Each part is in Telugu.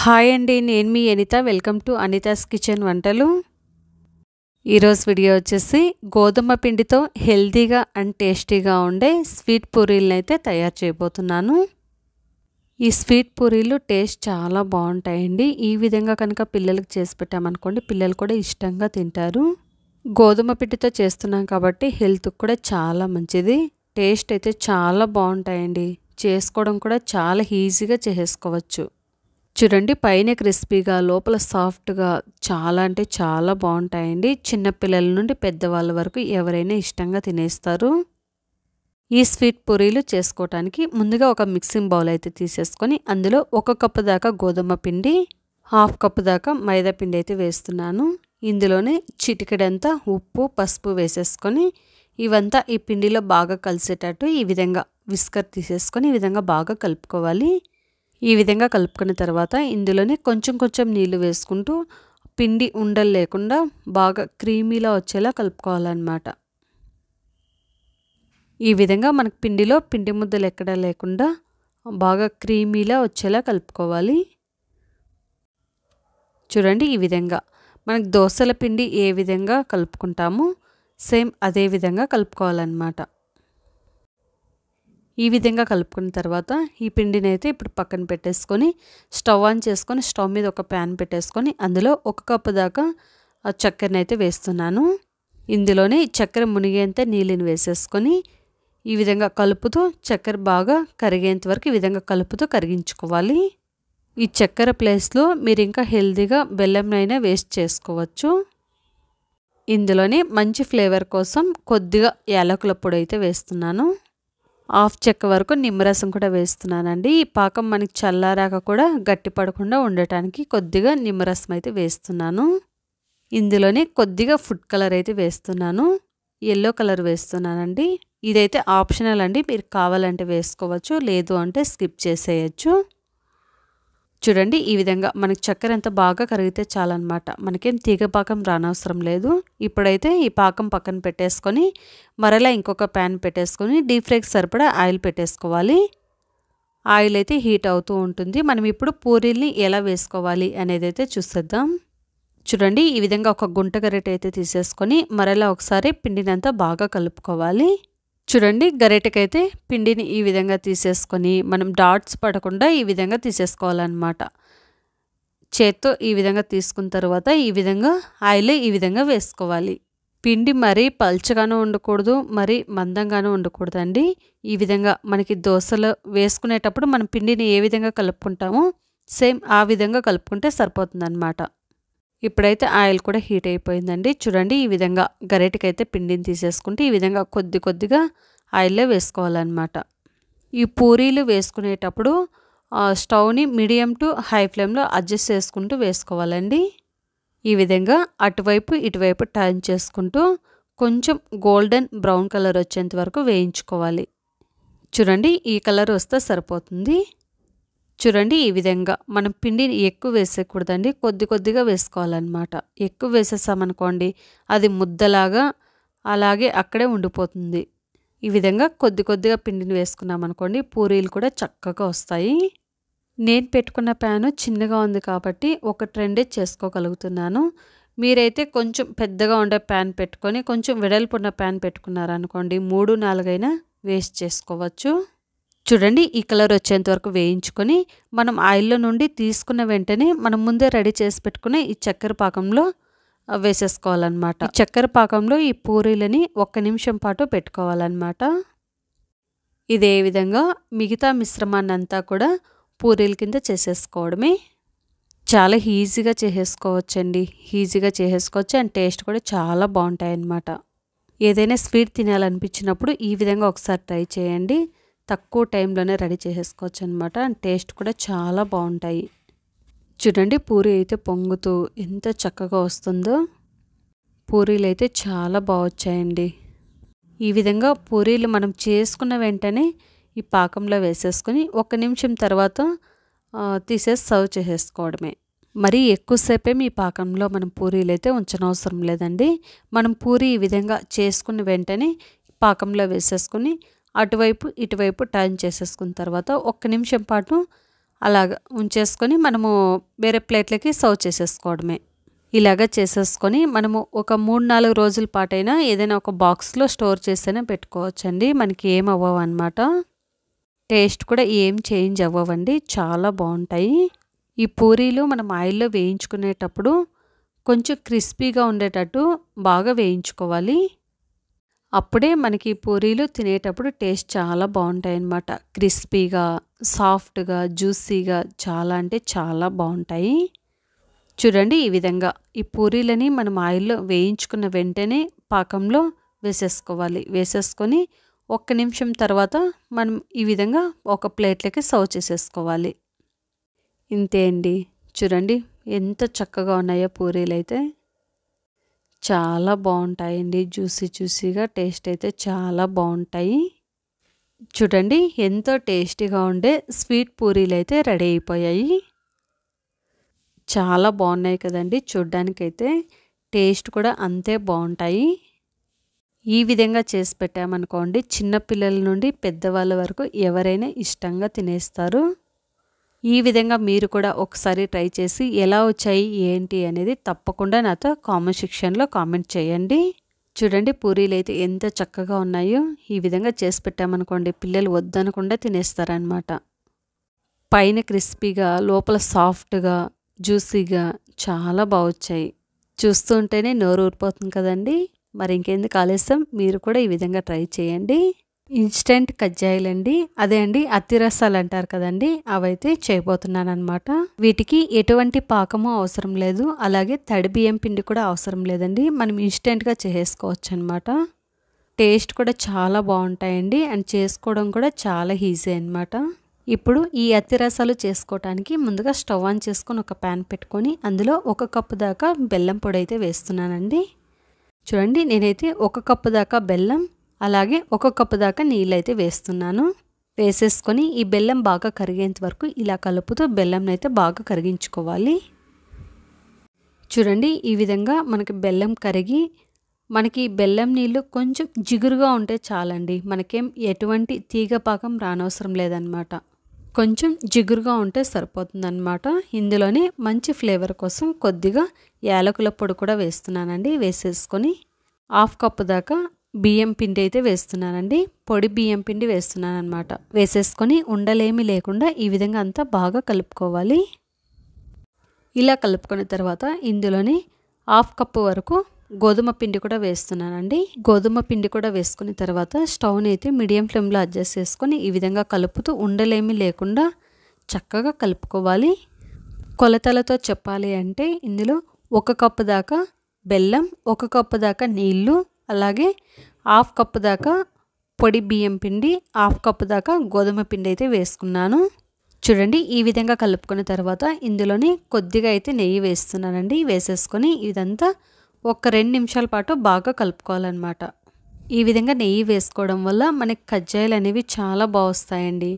హాయ్ అండి నేను మీ Anitha welcome to Anitha's kitchen వంటలు ఈరోజు వీడియో వచ్చేసి గోధుమ పిండితో హెల్తీగా అండ్ టేస్టీగా ఉండే స్వీట్ పూరీలను అయితే తయారు చేయబోతున్నాను ఈ స్వీట్ పూరీలు టేస్ట్ చాలా బాగుంటాయండి ఈ విధంగా కనుక పిల్లలకు చేసి పెట్టామనుకోండి పిల్లలు కూడా ఇష్టంగా తింటారు గోధుమ పిండితో చేస్తున్నాం కాబట్టి హెల్త్కి కూడా చాలా మంచిది టేస్ట్ అయితే చాలా బాగుంటాయండి చేసుకోవడం కూడా చాలా ఈజీగా చేసుకోవచ్చు చూడండి పైన క్రిస్పీగా లోపల సాఫ్ట్గా చాలా అంటే చాలా బాగుంటాయండి చిన్నపిల్లల నుండి పెద్దవాళ్ళ వరకు ఎవరైనా ఇష్టంగా తినేస్తారు ఈ స్వీట్ పూరీలు చేసుకోవటానికి ముందుగా ఒక మిక్సింగ్ బౌల్ అయితే తీసేసుకొని అందులో ఒక కప్పు దాకా గోధుమ పిండి హాఫ్ కప్పు దాకా మైదా పిండి అయితే వేస్తున్నాను ఇందులోనే చిటికెడంతా ఉప్పు పసుపు వేసేసుకొని ఇవంతా ఈ పిండిలో బాగా కలిసేటట్టు ఈ విధంగా విస్కర్ తీసేసుకొని ఈ విధంగా బాగా కలుపుకోవాలి ఈ విధంగా కలుపుకున్న తర్వాత ఇందులోనే కొంచెం కొంచెం నీళ్లు వేసుకుంటూ పిండి ఉండలు లేకుండా బాగా క్రీమీలా వచ్చేలా కలుపుకోవాలన్నమాట ఈ విధంగా మనకు పిండిలో పిండి ముద్దలు ఎక్కడా లేకుండా బాగా క్రీమీలా వచ్చేలా కలుపుకోవాలి చూడండి ఈ విధంగా మనకు దోశల పిండి ఏ విధంగా కలుపుకుంటామో సేమ్ అదే విధంగా కలుపుకోవాలన్నమాట ఈ విధంగా కలుపుకున్న తర్వాత ఈ పిండిని అయితే ఇప్పుడు పక్కన పెట్టేసుకొని స్టవ్ ఆన్ చేసుకొని స్టవ్ మీద ఒక ప్యాన్ పెట్టేసుకొని అందులో ఒక కప్పు దాకా ఆ చక్కెరని అయితే వేస్తున్నాను ఇందులోనే చక్కెర మునిగేంత నీళ్ళని వేసేసుకొని ఈ విధంగా కలుపుతూ చక్కెర బాగా కరిగేంత వరకు ఈ విధంగా కలుపుతూ కరిగించుకోవాలి ఈ చక్కెర ప్లేస్లో మీరు ఇంకా హెల్దీగా బెల్లంనైనా వేస్ట్ చేసుకోవచ్చు ఇందులోనే మంచి ఫ్లేవర్ కోసం కొద్దిగా యాలకుల పొడి అయితే వేస్తున్నాను హాఫ్ చెక్క వరకు నిమ్మరసం కూడా వేస్తున్నానండి ఈ పాకం మనకి చల్లారాక కూడా గట్టి పడకుండా ఉండటానికి కొద్దిగా నిమ్మరసం అయితే వేస్తున్నాను ఇందులోనే కొద్దిగా ఫుడ్ కలర్ అయితే వేస్తున్నాను ఎల్లో కలర్ వేస్తున్నానండి ఇదైతే ఆప్షనల్ అండి మీరు కావాలంటే వేసుకోవచ్చు లేదు అంటే స్కిప్ చేసేయచ్చు చూడండి ఈ విధంగా మనకి చక్కెర ఎంత బాగా కరిగితే చాలన్నమాట మనకేం తీగ పాకం రానవసరం లేదు ఇప్పుడైతే ఈ పాకం పక్కన పెట్టేసుకొని మరలా ఇంకొక ప్యాన్ పెట్టేసుకొని డీప్ ఫ్రైకి సరిపడా ఆయిల్ పెట్టేసుకోవాలి ఆయిల్ అయితే హీట్ అవుతూ ఉంటుంది మనం ఇప్పుడు పూరీల్ని ఎలా వేసుకోవాలి అనేది అయితే చూసేద్దాం చూడండి ఈ విధంగా ఒక గుంట గరిట అయితే తీసేసుకొని మరలా ఒకసారి పిండినంతా బాగా కలుపుకోవాలి చూడండి గరిటకైతే పిండిని ఈ విధంగా తీసేసుకొని మనం డాట్స్ పడకుండా ఈ విధంగా తీసేసుకోవాలన్నమాట చేత్తో ఈ విధంగా తీసుకున్న తర్వాత ఈ విధంగా ఆయిల్ ఈ విధంగా వేసుకోవాలి పిండి మరీ పల్చగానూ ఉండకూడదు మరీ మందంగానూ ఉండకూడదండి ఈ విధంగా మనకి దోశలు వేసుకునేటప్పుడు మనం పిండిని ఏ విధంగా కలుపుకుంటామో సేమ్ ఆ విధంగా కలుపుకుంటే సరిపోతుందన్నమాట ఇప్పుడైతే ఆయిల్ కూడా హీట్ అయిపోయిందండి చూడండి ఈ విధంగా గరిటకైతే పిండిని తీసేసుకుంటే ఈ విధంగా కొద్ది కొద్దిగా ఆయిల్లో వేసుకోవాలన్నమాట ఈ పూరీలు వేసుకునేటప్పుడు స్టవ్ని మీడియం టు హై ఫ్లేమ్లో అడ్జస్ట్ చేసుకుంటూ వేసుకోవాలండి ఈ విధంగా అటువైపు ఇటువైపు టర్న్ చేసుకుంటూ కొంచెం గోల్డెన్ బ్రౌన్ కలర్ వచ్చేంత వరకు వేయించుకోవాలి చూడండి ఈ కలర్ వస్తే సరిపోతుంది చూడండి ఈ విధంగా మనం పిండిని ఎక్కువ వేసేయకూడదండి కొద్ది కొద్దిగా వేసుకోవాలన్నమాట ఎక్కువ వేసేసామనుకోండి అది ముద్దలాగా అలాగే అక్కడే ఉండిపోతుంది ఈ విధంగా కొద్ది కొద్దిగా పిండిని వేసుకున్నామనుకోండి పూరీలు కూడా చక్కగా వస్తాయి నేను పెట్టుకున్న ప్యాను చిన్నగా ఉంది కాబట్టి ఒక ట్రెండే చేసుకోగలుగుతున్నాను మీరైతే కొంచెం పెద్దగా ఉండే ప్యాన్ పెట్టుకొని కొంచెం వెడల్పున్న ప్యాన్ పెట్టుకున్నారనుకోండి మూడు నాలుగైనా వేస్ట్ చేసుకోవచ్చు చూడండి ఈ కలర్ వచ్చేంత వరకు వేయించుకొని మనం ఆయిల్లో నుండి తీసుకున్న వెంటనే మనం ముందే రెడీ చేసి పెట్టుకునే ఈ చక్కెర పాకంలో వేసేసుకోవాలన్నమాట చక్కెర పాకంలో ఈ పూరీలని ఒక్క నిమిషం పాటు పెట్టుకోవాలన్నమాట ఇదే విధంగా మిగతా మిశ్రమాన్ని అంతా కూడా పూరీల కింద చేసేసుకోవడమే చాలా ఈజీగా చేసేసుకోవచ్చండి ఈజీగా చేసేసుకోవచ్చు అండ్ టేస్ట్ కూడా చాలా బాగుంటాయి అన్నమాట ఏదైనా స్వీట్ తినాలనిపించినప్పుడు ఈ విధంగా ఒకసారి ట్రై చేయండి తక్కువ టైంలోనే రెడీ చేసేసుకోవచ్చు అనమాట టేస్ట్ కూడా చాలా బాగుంటాయి చూడండి పూరి అయితే పొంగుతూ ఎంత చక్కగా వస్తుందో పూరీలు అయితే చాలా బాగొచ్చాయండి ఈ విధంగా పూరీలు మనం చేసుకున్న వెంటనే ఈ పాకంలో వేసేసుకొని ఒక నిమిషం తర్వాత తీసేసి సర్వ్ చేసేసుకోవడమే మరీ ఎక్కువసేపే మీ పాకంలో మనం పూరీలు అయితే ఉంచనవసరం లేదండి మనం పూరి ఈ విధంగా చేసుకున్న వెంటనే పాకంలో వేసేసుకొని అటువైపు ఇటువైపు టర్న్ చేసేసుకున్న తర్వాత ఒక్క నిమిషం పాటు అలాగ ఉంచేసుకొని మనము వేరే ప్లేట్లకి సర్వ్ చేసేసుకోవడమే ఇలాగ చేసేసుకొని మనము ఒక మూడు నాలుగు రోజుల పాటైనా ఏదైనా ఒక బాక్స్లో స్టోర్ చేసైనా పెట్టుకోవచ్చండి మనకి ఏం అవ్వవు అనమాట టేస్ట్ కూడా ఏం చేంజ్ అవ్వవండి చాలా బాగుంటాయి ఈ పూరీలు మనం ఆయిల్లో వేయించుకునేటప్పుడు కొంచెం క్రిస్పీగా ఉండేటట్టు బాగా వేయించుకోవాలి అప్పుడే మనకి పూరీలు తినేటప్పుడు టేస్ట్ చాలా బాగుంటాయి అన్నమాట క్రిస్పీగా సాఫ్ట్గా జ్యూసీగా చాలా అంటే చాలా బాగుంటాయి చూడండి ఈ విధంగా ఈ పూరీలని మనం ఆయిల్లో వేయించుకున్న వెంటనే పాకంలో వేసేసుకోవాలి వేసేసుకొని ఒక్క నిమిషం తర్వాత మనం ఈ విధంగా ఒక ప్లేట్లకి సర్వ్ చేసేసుకోవాలి ఇంతే అండి చూడండి ఎంత చక్కగా ఉన్నాయో పూరీలు అయితే చాలా బాగుంటాయండి జ్యూసీ జ్యూసీగా టేస్ట్ అయితే చాలా బాగుంటాయి చూడండి ఎంతో టేస్టీగా ఉండే స్వీట్ పూరీలు అయితే రెడీ అయిపోయాయి చాలా బాగున్నాయి కదండి చూడ్డానికైతే టేస్ట్ కూడా అంతే బాగుంటాయి ఈ విధంగా చేసి పెట్టామనుకోండి చిన్నపిల్లల నుండి పెద్దవాళ్ళ వరకు ఎవరైనా ఇష్టంగా తినేస్తారు ఈ విధంగా మీరు కూడా ఒకసారి ట్రై చేసి ఎలా వచ్చాయి ఏంటి అనేది తప్పకుండా నాతో కామెంట్ సెక్షన్లో కామెంట్ చేయండి చూడండి పూరీలు అయితే ఎంత చక్కగా ఉన్నాయో ఈ విధంగా చేసి పెట్టామనుకోండి పిల్లలు వద్దనకుండా తినేస్తారనమాట పైన క్రిస్పీగా లోపల సాఫ్ట్గా జ్యూసీగా చాలా బాగొచ్చాయి చూస్తూ ఉంటేనే నోరు ఊరిపోతుంది కదండి మరి ఇంకేంది ఆలస్యం మీరు కూడా ఈ విధంగా ట్రై చేయండి ఇన్స్టెంట్ కజ్జాయిలండి అదే అండి అత్తిరసాలు అంటారు కదండి అవైతే చేయబోతున్నాను అనమాట వీటికి ఎటువంటి పాకము అవసరం లేదు అలాగే తడి బియ్యం పిండి కూడా అవసరం లేదండి మనం ఇన్స్టెంట్గా చేసుకోవచ్చు అనమాట టేస్ట్ కూడా చాలా బాగుంటాయండి అండ్ చేసుకోవడం కూడా చాలా ఈజీ అనమాట ఇప్పుడు ఈ అత్తిరసాలు చేసుకోవటానికి ముందుగా స్టవ్ ఆన్ చేసుకొని ఒక ప్యాన్ పెట్టుకొని అందులో ఒక కప్పు దాకా బెల్లం పొడి అయితే వేస్తున్నానండి చూడండి నేనైతే ఒక కప్పు దాకా బెల్లం అలాగే ఒక కప్పు దాకా నీళ్ళైతే వేస్తున్నాను వేసేసుకొని ఈ బెల్లం బాగా కరిగేంత వరకు ఇలా కలుపుతూ బెల్లం అయితే బాగా కరిగించుకోవాలి చూడండి ఈ విధంగా మనకి బెల్లం కరిగి మనకి బెల్లం నీళ్ళు కొంచెం జిగురుగా ఉంటే చాలండి మనకేం ఎటువంటి తీగ పాకం రానవసరం లేదనమాట కొంచెం జిగురుగా ఉంటే సరిపోతుందన్నమాట ఇందులోనే మంచి ఫ్లేవర్ కోసం కొద్దిగా యాలకుల పొడి కూడా వేస్తున్నానండి వేసేసుకొని హాఫ్ కప్పు దాకా బియ్యం పిండి అయితే వేస్తున్నానండి పొడి బియ్యం పిండి వేస్తున్నాను అనమాట వేసేసుకొని ఉండలేమి లేకుండా ఈ విధంగా అంతా బాగా కలుపుకోవాలి ఇలా కలుపుకున్న తర్వాత ఇందులోని హాఫ్ కప్పు వరకు గోధుమ పిండి కూడా వేస్తున్నానండి గోధుమ పిండి కూడా వేసుకున్న తర్వాత స్టవ్ని అయితే మీడియం ఫ్లేమ్లో అడ్జస్ట్ చేసుకొని ఈ విధంగా కలుపుతూ ఉండలేమి లేకుండా చక్కగా కలుపుకోవాలి కొలతలతో చెప్పాలి అంటే ఇందులో ఒక కప్పు దాకా బెల్లం ఒక కప్పు దాకా నీళ్లు అలాగే హాఫ్ కప్ దాకా పొడి బియ్యం పిండి హాఫ్ కప్ దాకా గోధుమ పిండి అయితే వేసుకున్నాను చూడండి ఈ విధంగా కలుపుకున్న తర్వాత ఇందులోని కొద్దిగా అయితే నెయ్యి వేస్తున్నానండి వేసేసుకొని ఇదంతా ఒక రెండు నిమిషాల పాటు బాగా కలుపుకోవాలన్నమాట ఈ విధంగా నెయ్యి వేసుకోవడం వల్ల మనకి కజ్జాయిలు అనేవి చాలా బాగుస్తాయండి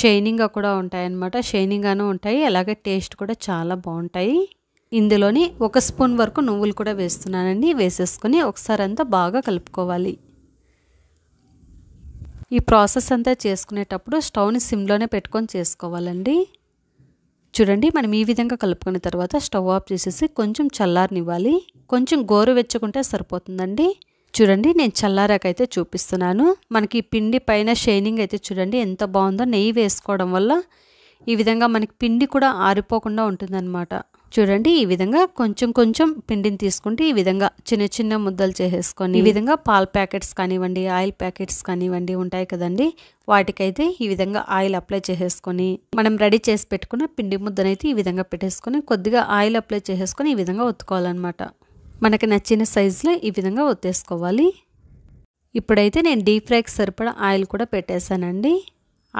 షైనింగ్గా కూడా ఉంటాయన్నమాట షైనింగ్గానూ ఉంటాయి అలాగే టేస్ట్ కూడా చాలా బాగుంటాయి ఇందులోని ఒక స్పూన్ వరకు నువ్వులు కూడా వేస్తున్నానండి వేసేసుకొని ఒకసారి అంతా బాగా కలుపుకోవాలి ఈ ప్రాసెస్ అంతా చేసుకునేటప్పుడు స్టవ్ని సిమ్లోనే పెట్టుకొని చేసుకోవాలండి చూడండి మనం ఈ విధంగా కలుపుకున్న తర్వాత స్టవ్ ఆఫ్ చేసేసి కొంచెం చల్లారనివ్వాలి కొంచెం గోరు వెచ్చుకుంటే సరిపోతుందండి చూడండి నేను చల్లారాకైతే చూపిస్తున్నాను మనకి పిండి పైన షైనింగ్ అయితే చూడండి ఎంత బాగుందో నెయ్యి వేసుకోవడం వల్ల ఈ విధంగా మనకి పిండి కూడా ఆరిపోకుండా ఉంటుందన్నమాట చూడండి ఈ విధంగా కొంచెం కొంచెం పిండిని తీసుకుంటే ఈ విధంగా చిన్న చిన్న ముద్దలు చేసేసుకొని ఈ విధంగా పాల ప్యాకెట్స్ కానివ్వండి ఆయిల్ ప్యాకెట్స్ కానివ్వండి ఉంటాయి కదండి వాటికైతే ఈ విధంగా ఆయిల్ అప్లై చేసేసుకొని మనం రెడీ చేసి పెట్టుకున్న పిండి ముద్దనైతే ఈ విధంగా పెట్టేసుకొని కొద్దిగా ఆయిల్ అప్లై చేసేసుకొని ఈ విధంగా ఒత్తుకోవాలన్నమాట మనకి నచ్చిన సైజులో ఈ విధంగా ఒత్తేసుకోవాలి ఇప్పుడైతే నేను డీప్ ఫ్రైకి సరిపడా ఆయిల్ కూడా పెట్టేశానండి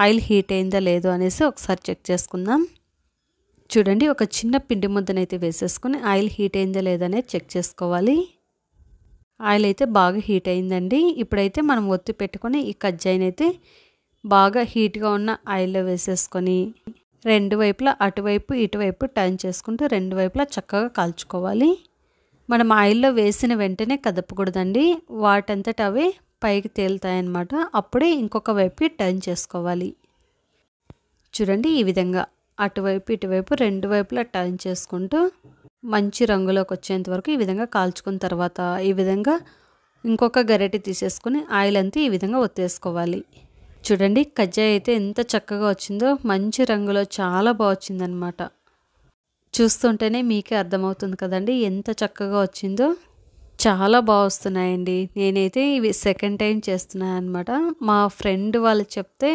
ఆయిల్ హీట్ అయిందా లేదో అనేసి ఒకసారి చెక్ చేసుకుందాం చూడండి ఒక చిన్న పిండి ముద్దనైతే వేసేసుకుని ఆయిల్ హీట్ అయిందా లేదనేది చెక్ చేసుకోవాలి ఆయిల్ అయితే బాగా హీట్ అయిందండి ఇప్పుడైతే మనం ఒత్తి పెట్టుకొని ఈ అయితే బాగా హీట్గా ఉన్న ఆయిల్లో వేసేసుకొని రెండు వైపులా అటువైపు ఇటువైపు టర్న్ చేసుకుంటూ రెండు వైపులా చక్కగా కాల్చుకోవాలి మనం ఆయిల్లో వేసిన వెంటనే కదపకూడదండి వాటంతట అవే పైకి తేలుతాయన్నమాట అప్పుడే ఇంకొక వైపు టర్న్ చేసుకోవాలి చూడండి ఈ విధంగా అటువైపు ఇటువైపు రెండు వైపులా టర్న్ చేసుకుంటూ మంచి రంగులోకి వచ్చేంత వరకు ఈ విధంగా కాల్చుకున్న తర్వాత ఈ విధంగా ఇంకొక గరిటె తీసేసుకుని ఆయిల్ అంతా ఈ విధంగా ఒత్తేసుకోవాలి చూడండి కజ్జాయి అయితే ఎంత చక్కగా వచ్చిందో మంచి రంగులో చాలా బాగొచ్చిందనమాట చూస్తుంటేనే మీకే అర్థమవుతుంది కదండి ఎంత చక్కగా వచ్చిందో చాలా బాగా వస్తున్నాయండి నేనైతే ఇవి సెకండ్ టైం చేస్తున్నాను అనమాట మా ఫ్రెండ్ వాళ్ళు చెప్తే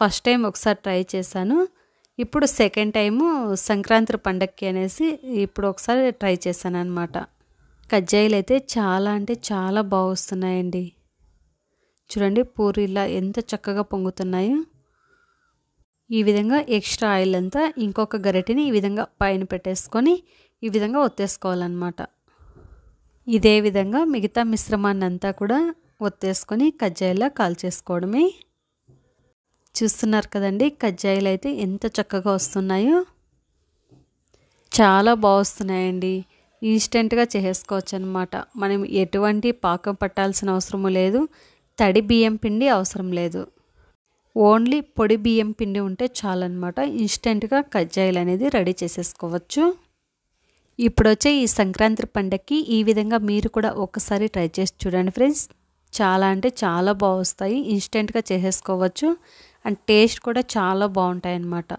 ఫస్ట్ టైం ఒకసారి ట్రై చేశాను ఇప్పుడు సెకండ్ టైము సంక్రాంతి పండక్కి అనేసి ఇప్పుడు ఒకసారి ట్రై చేశాను అనమాట కజ్జాయిలు అయితే చాలా అంటే చాలా బాగొస్తున్నాయండి చూడండి పూరీలా ఎంత చక్కగా పొంగుతున్నాయో ఈ విధంగా ఎక్స్ట్రా ఆయిల్ అంతా ఇంకొక గరిటిని ఈ విధంగా పైన పెట్టేసుకొని ఈ విధంగా ఒత్తేసుకోవాలన్నమాట ఇదే విధంగా మిగతా మిశ్రమాన్ని అంతా కూడా ఒత్తేసుకొని కజ్జాయిలా కాల్చేసుకోవడమే చూస్తున్నారు కదండి కజ్జాయిలు అయితే ఎంత చక్కగా వస్తున్నాయో చాలా బాగుస్తున్నాయండి ఇన్స్టెంట్గా చేసుకోవచ్చు అనమాట మనం ఎటువంటి పాకం పట్టాల్సిన అవసరము లేదు తడి బియ్యం పిండి అవసరం లేదు ఓన్లీ పొడి బియ్యం పిండి ఉంటే చాలన్నమాట ఇన్స్టెంట్గా కజ్జాయిలు అనేది రెడీ చేసేసుకోవచ్చు ఇప్పుడు వచ్చే ఈ సంక్రాంతి పండగకి ఈ విధంగా మీరు కూడా ఒకసారి ట్రై చేసి చూడండి ఫ్రెండ్స్ చాలా అంటే చాలా బాగా వస్తాయి ఇన్స్టెంట్గా చేసేసుకోవచ్చు అండ్ టేస్ట్ కూడా చాలా బాగుంటాయి అన్నమాట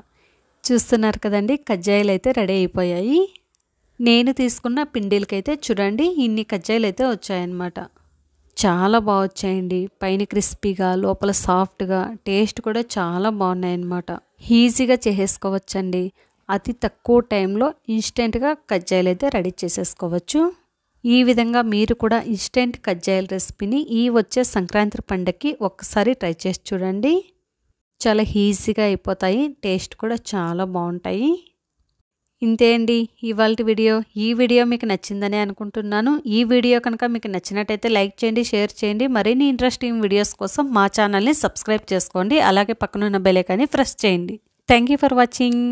చూస్తున్నారు కదండి కజ్జాయిలు అయితే రెడీ అయిపోయాయి నేను తీసుకున్న పిండిలకైతే చూడండి ఇన్ని కజ్జాయిలు అయితే వచ్చాయన్నమాట చాలా బాగా వచ్చాయండి పైన క్రిస్పీగా లోపల సాఫ్ట్గా టేస్ట్ కూడా చాలా బాగున్నాయన్నమాట ఈజీగా చేసేసుకోవచ్చండి అతి తక్కువ టైంలో ఇన్స్టెంట్గా కజ్జాయిలు అయితే రెడీ చేసేసుకోవచ్చు ఈ విధంగా మీరు కూడా ఇన్స్టెంట్ కజ్జాయిల రెసిపీని ఈ వచ్చే సంక్రాంతి పండగకి ఒక్కసారి ట్రై చేసి చూడండి చాలా ఈజీగా అయిపోతాయి టేస్ట్ కూడా చాలా బాగుంటాయి ఇంతే అండి ఇవాళ వీడియో ఈ వీడియో మీకు నచ్చిందని అనుకుంటున్నాను ఈ వీడియో కనుక మీకు నచ్చినట్టయితే లైక్ చేయండి షేర్ చేయండి మరిన్ని ఇంట్రెస్టింగ్ వీడియోస్ కోసం మా ఛానల్ని సబ్స్క్రైబ్ చేసుకోండి అలాగే పక్కనున్న బెలైకాన్ని ప్రెస్ చేయండి థ్యాంక్ ఫర్ వాచింగ్